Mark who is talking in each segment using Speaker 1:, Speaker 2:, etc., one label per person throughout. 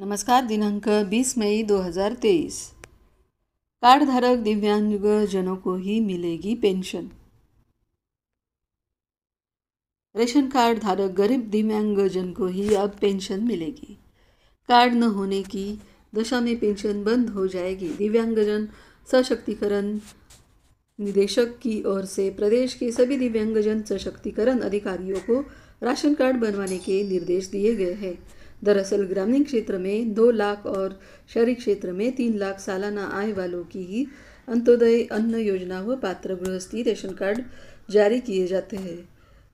Speaker 1: नमस्कार दिनांक 20 मई 2023 दिव्यांग दिव्यांगजनों को ही मिलेगी पेंशन रेशन कार्ड धारक गरीब दिव्यांगजन को ही अब पेंशन मिलेगी कार्ड न होने की दशा में पेंशन बंद हो जाएगी दिव्यांगजन सशक्तिकरण निदेशक की ओर से प्रदेश के सभी दिव्यांगजन सशक्तिकरण अधिकारियों को राशन कार्ड बनवाने के निर्देश दिए गए हैं दरअसल ग्रामीण क्षेत्र में दो लाख और शहरी क्षेत्र में तीन लाख सालाना आय वालों की ही अंत्योदय अन्न योजना व पात्र गृहस्थी रेशन कार्ड जारी किए जाते हैं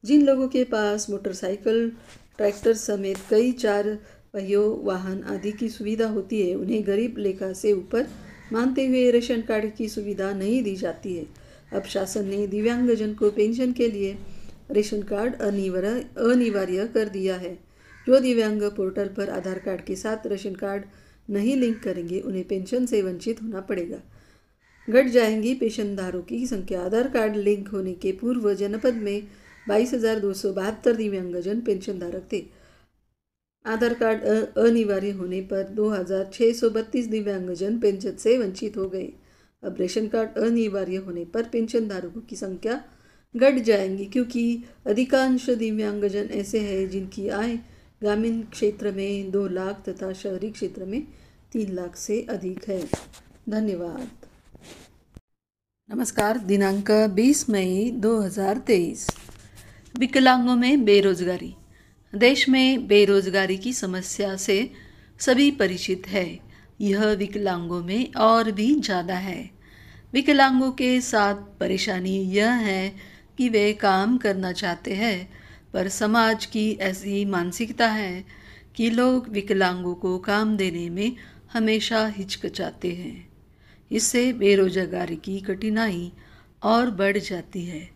Speaker 1: जिन लोगों के पास मोटरसाइकिल ट्रैक्टर समेत कई चार पहियों वाहन आदि की सुविधा होती है उन्हें गरीब लेखा से ऊपर मानते हुए रेशन कार्ड की सुविधा नहीं दी जाती है अब शासन ने दिव्यांगजन को पेंशन के लिए रेशन कार्ड अनिवार्य अनिवार्य कर दिया है जो दिव्यांग पोर्टल पर आधार कार्ड के साथ राशन कार्ड नहीं लिंक करेंगे उन्हें पेंशन से वंचित होना पड़ेगा घट जाएंगी पेंशनधारों की संख्या आधार कार्ड लिंक होने के पूर्व जनपद में बाईस हजार दो सौ बहत्तर दिव्यांगजन पेंशनधारक थे आधार कार्ड अनिवार्य होने पर दो हजार छः सौ बत्तीस दिव्यांगजन पेंशन से वंचित हो गए अब रेशन कार्ड अनिवार्य होने पर पेंशन धारकों की संख्या घट जाएंगी क्योंकि अधिकांश दिव्यांगजन ऐसे हैं जिनकी आय ग्रामीण क्षेत्र में दो लाख तथा शहरी क्षेत्र में तीन लाख से अधिक है धन्यवाद नमस्कार दिनांक 20 मई 2023 विकलांगों में बेरोजगारी देश में बेरोजगारी की समस्या से सभी परिचित है यह विकलांगों में और भी ज़्यादा है विकलांगों के साथ परेशानी यह है कि वे काम करना चाहते हैं पर समाज की ऐसी मानसिकता है कि लोग विकलांगों को काम देने में हमेशा हिचकचाते हैं इससे बेरोजगारी की कठिनाई और बढ़ जाती है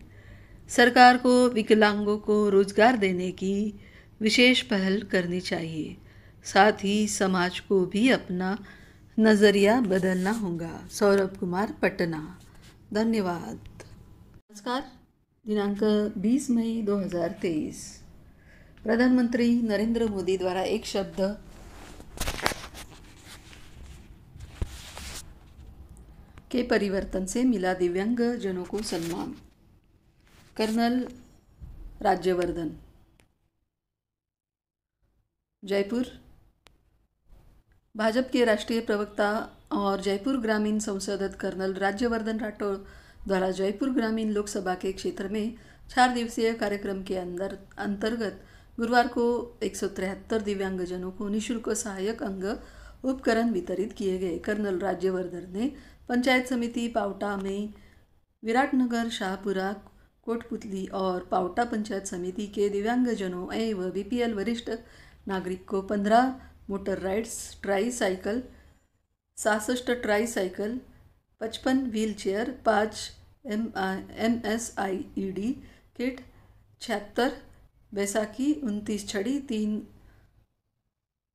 Speaker 1: सरकार को विकलांगों को रोजगार देने की विशेष पहल करनी चाहिए साथ ही समाज को भी अपना नज़रिया बदलना होगा सौरभ कुमार पटना धन्यवाद नमस्कार दिनांक 20 मई 2023 प्रधानमंत्री नरेंद्र मोदी द्वारा एक शब्द के परिवर्तन से मिला दिव्यांग जनों को सम्मान कर्नल राज्यवर्धन जयपुर भाजपा के राष्ट्रीय प्रवक्ता और जयपुर ग्रामीण संसद कर्नल राज्यवर्धन राठौड़ द्वारा जयपुर ग्रामीण लोकसभा के क्षेत्र में चार दिवसीय कार्यक्रम के अंदर अंतर्गत गुरुवार को एक दिव्यांगजनों को निःशुल्क सहायक अंग उपकरण वितरित किए गए कर्नल राज्यवर्धन ने पंचायत समिति पावटा में विराटनगर शाहपुरा कोटपुतली और पावटा पंचायत समिति के दिव्यांगजनों एवं बीपीएल वरिष्ठ नागरिक को पंद्रह मोटर राइड्स ट्राई साइकिल सासष्ट ट्राई साइकिल पचपन व्हील चेयर पाँच M M S I E D kit छिहत्तर बैसाखी उनतीस छड़ी तीन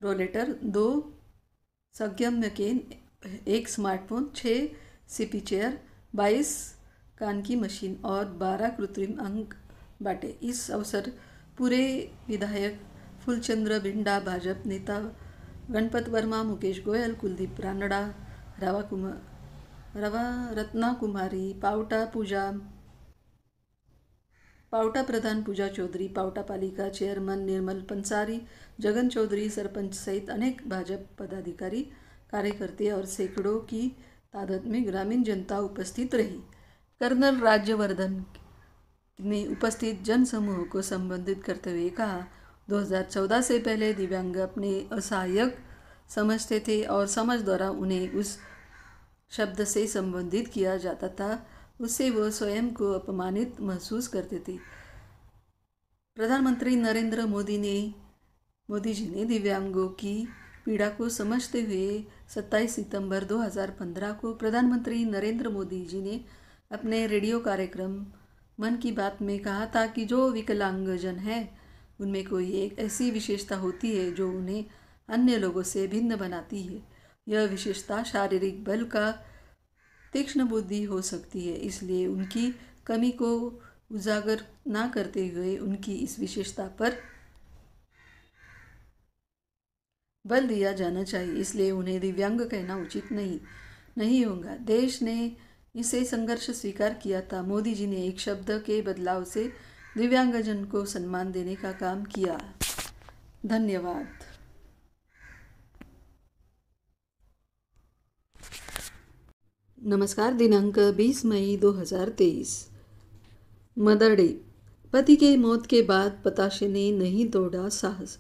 Speaker 1: रोलेटर दो सज्ञम मकेन एक स्मार्टफोन छः सीपी चेयर बाईस कान की मशीन और बारह कृत्रिम अंक बांटे इस अवसर पूरे विधायक फुलचंद्र बिंडा भाजप नेता गणपत वर्मा मुकेश गोयल कुलदीप रानडा रावा कुमार रवा रत्ना कुमारी पावटा पूजा पावटा प्रधान पूजा चौधरी पावटा पालिका चेयरमैन निर्मल पंसारी जगन चौधरी सरपंच सहित अनेक भाजपा पदाधिकारी कार्यकर्ते और सैकड़ों की तादाद में ग्रामीण जनता उपस्थित रही कर्नल राज्यवर्धन ने उपस्थित जन समूह को संबोधित करते हुए कहा 2014 से पहले दिव्यांग अपने असहायक समझते थे और समझ द्वारा उन्हें उस शब्द से संबंधित किया जाता था उससे वह स्वयं को अपमानित महसूस करते थे प्रधानमंत्री नरेंद्र मोदी ने मोदी जी ने दिव्यांगों की पीड़ा को समझते हुए 27 सितंबर 2015 को प्रधानमंत्री नरेंद्र मोदी जी ने अपने रेडियो कार्यक्रम मन की बात में कहा था कि जो विकलांगजन है उनमें कोई एक ऐसी विशेषता होती है जो उन्हें अन्य लोगों से भिन्न बनाती है यह विशेषता शारीरिक बल का तीक्ष्ण बुद्धि हो सकती है इसलिए उनकी कमी को उजागर ना करते हुए उनकी इस विशेषता पर बल दिया जाना चाहिए इसलिए उन्हें दिव्यांग कहना उचित नहीं नहीं होगा देश ने इसे संघर्ष स्वीकार किया था मोदी जी ने एक शब्द के बदलाव से दिव्यांगजन को सम्मान देने का काम किया धन्यवाद नमस्कार दिनांक 20 मई 2023 मदर डे पति के मौत के बाद पताशे ने नहीं तोड़ा साहस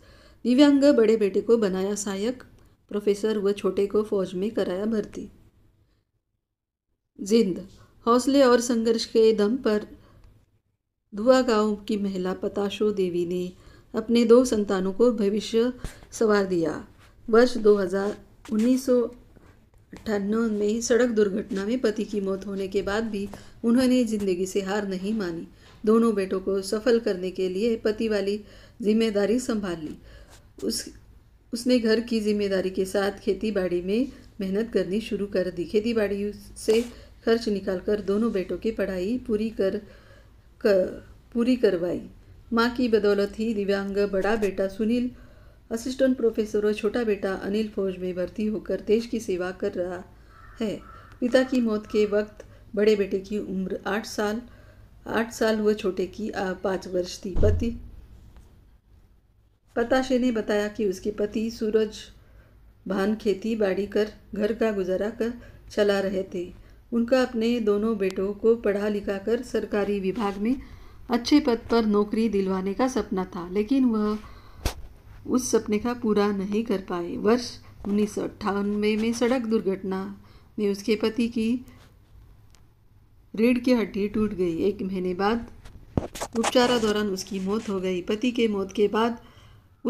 Speaker 1: दिव्यांग बड़े बेटे को बनाया सहायक प्रोफेसर व छोटे को फौज में कराया भर्ती जिंद हौसले और संघर्ष के दम पर धुआ गांव की महिला पताशो देवी ने अपने दो संतानों को भविष्य संवार दिया वर्ष दो हजार अट्ठानवे में सड़क दुर्घटना में पति की मौत होने के बाद भी उन्होंने जिंदगी से हार नहीं मानी दोनों बेटों को सफल करने के लिए पति वाली जिम्मेदारी संभाल ली उस उसने घर की जिम्मेदारी के साथ खेती बाड़ी में मेहनत करनी शुरू कर दी खेती बाड़ी से खर्च निकालकर दोनों बेटों की पढ़ाई पूरी कर, कर पूरी करवाई माँ की बदौलत ही दिव्यांग बड़ा बेटा सुनील असिस्टेंट प्रोफेसर और छोटा बेटा अनिल फौज में भर्ती होकर देश की सेवा कर रहा है पिता की मौत के वक्त बड़े बेटे की उम्र आठ साल आठ साल हुए छोटे की पाँच वर्ष थी पति पताशे ने बताया कि उसके पति सूरज भान खेती बाड़ी कर घर का गुजारा कर चला रहे थे उनका अपने दोनों बेटों को पढ़ा लिखा कर सरकारी विभाग में अच्छे पद पर नौकरी दिलवाने का सपना था लेकिन वह उस सपने का पूरा नहीं कर पाए वर्ष उन्नीस में सड़क दुर्घटना में उसके पति की रीढ़ की हड्डी टूट गई एक महीने बाद उपचारा दौरान उसकी मौत हो गई पति के मौत के बाद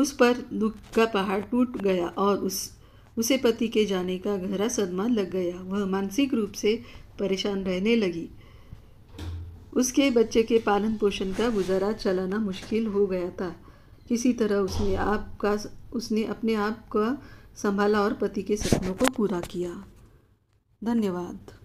Speaker 1: उस पर दुख का पहाड़ टूट गया और उस उसे पति के जाने का गहरा सदमा लग गया वह मानसिक रूप से परेशान रहने लगी उसके बच्चे के पालन पोषण का गुजारा चलाना मुश्किल हो गया था किसी तरह उसने आपका उसने अपने आप का संभाला और पति के सपनों को पूरा किया धन्यवाद